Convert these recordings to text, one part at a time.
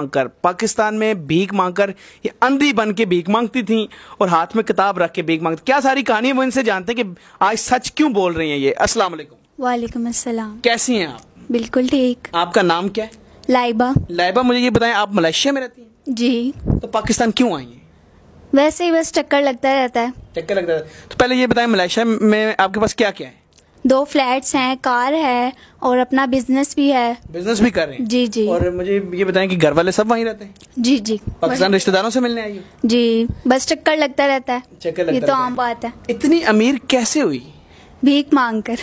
मांगकर पाकिस्तान में भीख मांगकर ये अंधी बन के भीख मांगती थी और हाथ में किताब रख के भीख मांगती क्या सारी कहानी वो इनसे जानते हैं कि आज सच क्यों बोल रही हैं ये अस्सलाम वालेकुम वालेकुम अस्सलाम कैसी हैं आप बिल्कुल ठीक आपका नाम क्या है लाइबा लाइबा मुझे ये बताएं आप मलेशिया में रहती हैं जी तो पाकिस्तान क्यों आई हैं वैसे ही बस चक्कर लगता रहता है चक्कर लगता है तो पहले ये बताएं मलेशिया में आपके पास क्या क्या है दो फ्लैट्स हैं कार है और अपना बिजनेस भी है बिजनेस भी कर रहे हैं जी जी और मुझे ये बताएं कि घर वाले सब वहीं रहते हैं जी जी पाकिस्तान रिश्तेदारों से मिलने आई जी बस चक्कर लगता रहता है चक्कर लगता ये तो आम बात है इतनी अमीर कैसे हुई भीख मांग कर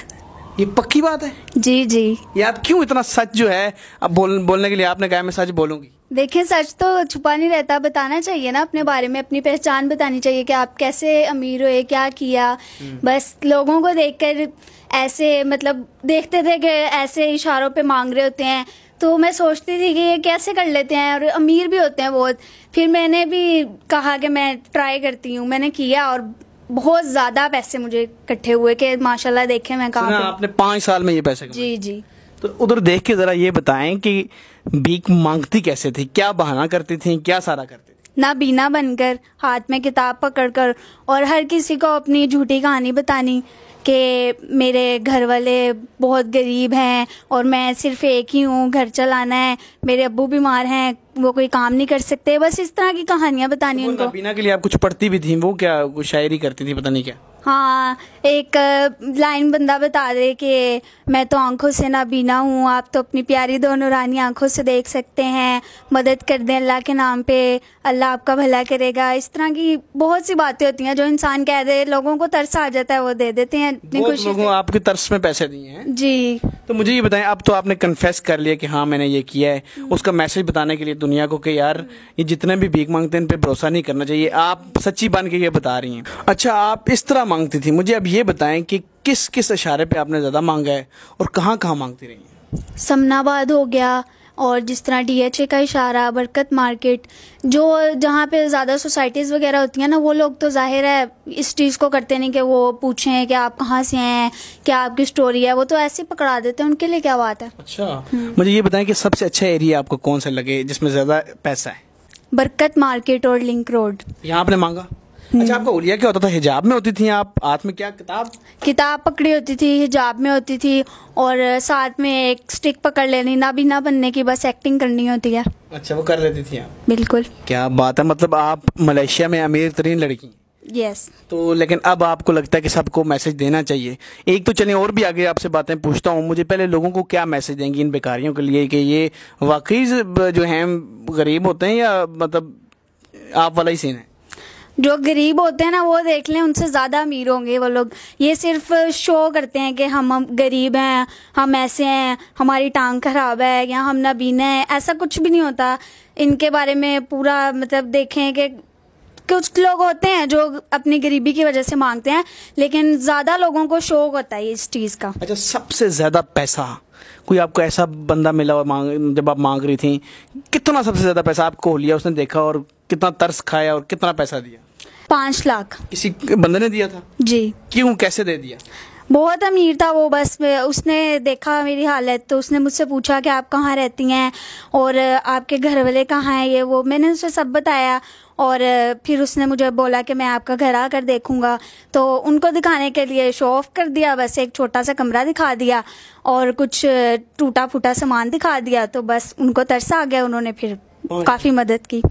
ये पक्की बात है जी जी ये आप क्यों इतना सच जो है अब बोल, बोलने के लिए आपने कहा मैं सच बोलूंगी देखिए सच तो छुपा नहीं रहता बताना चाहिए ना अपने बारे में अपनी पहचान बतानी चाहिए कि आप कैसे अमीर हुए क्या किया हम्म। बस लोगों को देखकर ऐसे मतलब देखते थे कि ऐसे इशारों पे मांग रहे होते हैं तो मैं सोचती थी कि ये कैसे कर लेते हैं और अमीर भी होते हैं बहुत फिर मैंने भी कहा कि मैं ट्राई करती हूँ मैंने किया और बहुत ज्यादा पैसे मुझे इकट्ठे हुए कि माशाल्लाह देखे मैं कहा आपने पांच साल में ये पैसे जी जी तो उधर देख के जरा ये बताएं कि भीख मांगती कैसे थी क्या बहाना करती थी क्या सारा करती थी ना बीना बनकर हाथ में किताब पकड़कर और हर किसी को अपनी झूठी कहानी बतानी कि मेरे घर वाले बहुत गरीब हैं और मैं सिर्फ एक ही हूँ घर चलाना है मेरे अबू बीमार हैं वो कोई काम नहीं कर सकते बस इस तरह की कहानियां बतानी तो उनको बीना के लिए आप कुछ पढ़ती भी थी वो क्या वो शायरी करती थी पता नहीं क्या हाँ एक लाइन बंदा बता दे कि मैं तो आंखों से ना बीना हूँ आप तो अपनी प्यारी दोनों रानी आंखों से देख सकते हैं मदद कर दें अल्लाह के नाम पे अल्लाह आपका भला करेगा इस तरह की बहुत सी बातें होती हैं जो इंसान कह दे लोगों को तरस आ जाता है वो दे देते हैं इतनी खुशी लोगों आपके तरस में पैसे दिए हैं जी तो मुझे ये बताएं अब तो आपने कन्फेस कर लिया कि हाँ मैंने ये किया है हम्म। उसका मैसेज बताने के लिए तो दुनिया को कि यार ये जितने भी भीख मांगते हैं इन पर भरोसा नहीं करना चाहिए आप सच्ची बन के ये बता रही हैं अच्छा आप इस तरह मांगती थी मुझे अब ये बताएं कि किस किस इशारे पे आपने ज़्यादा मांगा है और कहाँ कहाँ मांगती रही समनाबाद हो गया और जिस तरह डीएचए का इशारा बरकत मार्केट जो जहाँ पे ज़्यादा सोसाइटीज़ वगैरह होती हैं ना वो लोग तो जाहिर है इस चीज़ को करते नहीं कि वो पूछें कि आप कहाँ से हैं क्या आपकी स्टोरी है वो तो ऐसे पकड़ा देते हैं उनके लिए क्या बात है अच्छा हम्म। मुझे ये बताएं कि सबसे अच्छा एरिया आपको कौन सा लगे जिसमें ज़्यादा पैसा है बरकत मार्केट और लिंक रोड यहाँ आपने मांगा अच्छा आपका उलिया क्या होता था हिजाब में होती थी आप हाथ में क्या किताब किताब पकड़ी होती थी हिजाब में होती थी और साथ में एक स्टिक पकड़ लेनी ना भी ना बनने की बस एक्टिंग करनी होती है अच्छा वो कर लेती थी आप बिल्कुल क्या बात है मतलब आप मलेशिया में अमीर तरीन लड़की यस yes. तो लेकिन अब आपको लगता है कि सबको मैसेज देना चाहिए एक तो चलिए और भी आगे आपसे बातें पूछता हूँ मुझे पहले लोगों को क्या मैसेज देंगी इन बेकारियों के लिए कि ये वाकई जो हैं गरीब होते हैं या मतलब आप वाला ही सीन है जो गरीब होते हैं ना वो देख लें उनसे ज़्यादा अमीर होंगे वो लोग ये सिर्फ शो करते हैं कि हम गरीब हैं हम ऐसे हैं हमारी टांग खराब है या हम नबीना है ऐसा कुछ भी नहीं होता इनके बारे में पूरा मतलब देखें कि कुछ लोग होते हैं जो अपनी गरीबी की वजह से मांगते हैं लेकिन ज़्यादा लोगों को शौक होता है इस चीज़ का अच्छा सबसे ज़्यादा पैसा कोई आपको ऐसा बंदा मिला और मांग जब आप मांग रही थी कितना सबसे ज़्यादा पैसा आपको हो लिया उसने देखा और कितना तर्स खाया और कितना पैसा दिया पाँच लाख किसी बंदे ने दिया था जी क्यों कैसे दे दिया बहुत अमीर था वो बस उसने देखा मेरी हालत तो उसने मुझसे पूछा कि आप कहाँ रहती हैं और आपके घर वाले कहाँ हैं ये वो मैंने उसे सब बताया और फिर उसने मुझे बोला कि मैं आपका घर आकर देखूंगा तो उनको दिखाने के लिए शो ऑफ कर दिया बस एक छोटा सा कमरा दिखा दिया और कुछ टूटा फूटा सामान दिखा दिया तो बस उनको तरसा आ गया उन्होंने फिर काफ़ी मदद की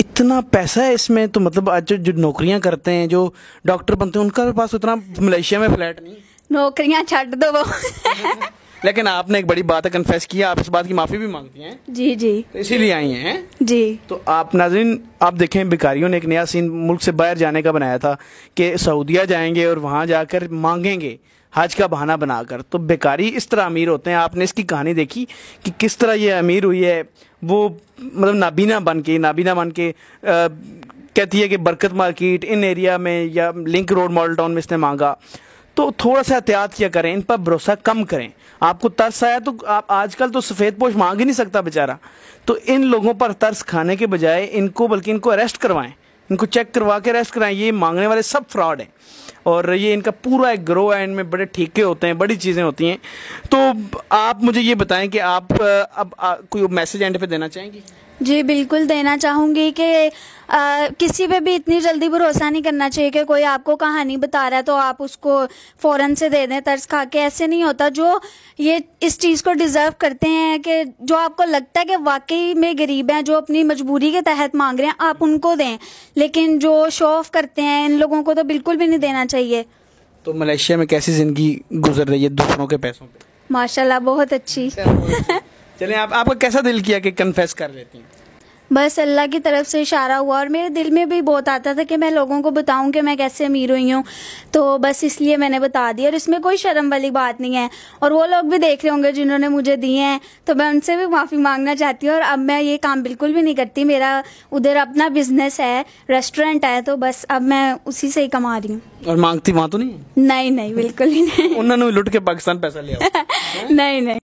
इतना पैसा है इसमें तो मतलब आज जो, नौकरियां करते हैं जो डॉक्टर बनते हैं उनका पास उतना मलेशिया में फ्लैट नहीं नौकरियां छट दो वो लेकिन आपने एक बड़ी बात कन्फेस किया आप इस बात की माफ़ी भी मांगती हैं जी जी तो इसीलिए आई हैं जी तो आप नाजरीन आप देखें भिकारियों ने एक नया सीन मुल्क से बाहर जाने का बनाया था कि सऊदिया जाएंगे और वहाँ जाकर मांगेंगे हज का बहाना बनाकर तो बेकारी इस तरह अमीर होते हैं आपने इसकी कहानी देखी कि किस तरह ये अमीर हुई है वो मतलब नाबीना बन के नाबीना बन के आ, कहती है कि बरकत मार्केट इन एरिया में या लिंक रोड मॉडल टाउन में इसने मांगा तो थोड़ा सा एहतियात किया करें इन पर भरोसा कम करें आपको तर्स आया तो आप आजकल तो सफ़ेद पोश मांग ही नहीं सकता बेचारा तो इन लोगों पर तर्स खाने के बजाय इनको बल्कि इनको अरेस्ट करवाएं इनको चेक करवा के अरेस्ट कराएं ये मांगने वाले सब फ्रॉड हैं और ये इनका पूरा एक ग्रो है इनमें बड़े ठीके होते हैं बड़ी चीज़ें होती हैं तो आप मुझे ये बताएं कि आप अब कोई मैसेज एंड पे देना चाहेंगी जी बिल्कुल देना चाहूँगी कि आ, किसी पे भी इतनी जल्दी भरोसा नहीं करना चाहिए कि कोई आपको कहानी बता रहा है तो आप उसको फ़ौरन से दे दें तर्स खा के ऐसे नहीं होता जो ये इस चीज़ को डिज़र्व करते हैं कि जो आपको लगता है कि वाकई में गरीब हैं जो अपनी मजबूरी के तहत मांग रहे हैं आप उनको दें लेकिन जो शो ऑफ करते हैं इन लोगों को तो बिल्कुल भी नहीं देना चाहिए तो मलेशिया में कैसी ज़िंदगी गुजर रही है दूसरों के पैसों पर माशाल्लाह बहुत अच्छी चलें आप आपको कैसा दिल किया कि कन्फेस कर लेती हैं बस अल्लाह की तरफ से इशारा हुआ और मेरे दिल में भी बहुत आता था कि मैं लोगों को बताऊं कि मैं कैसे अमीर हुई हूँ तो बस इसलिए मैंने बता दिया और इसमें कोई शर्म वाली बात नहीं है और वो लोग भी देख रहे होंगे जिन्होंने मुझे दिए हैं तो मैं उनसे भी माफ़ी मांगना चाहती हूँ और अब मैं ये काम बिल्कुल भी नहीं करती मेरा उधर अपना बिजनेस है रेस्टोरेंट है तो बस अब मैं उसी से ही कमा रही हूँ और मांगती वहाँ तो नहीं नहीं नहीं बिल्कुल ही नहीं उन्होंने लुट के पाकिस्तान पैसा लिया नहीं नहीं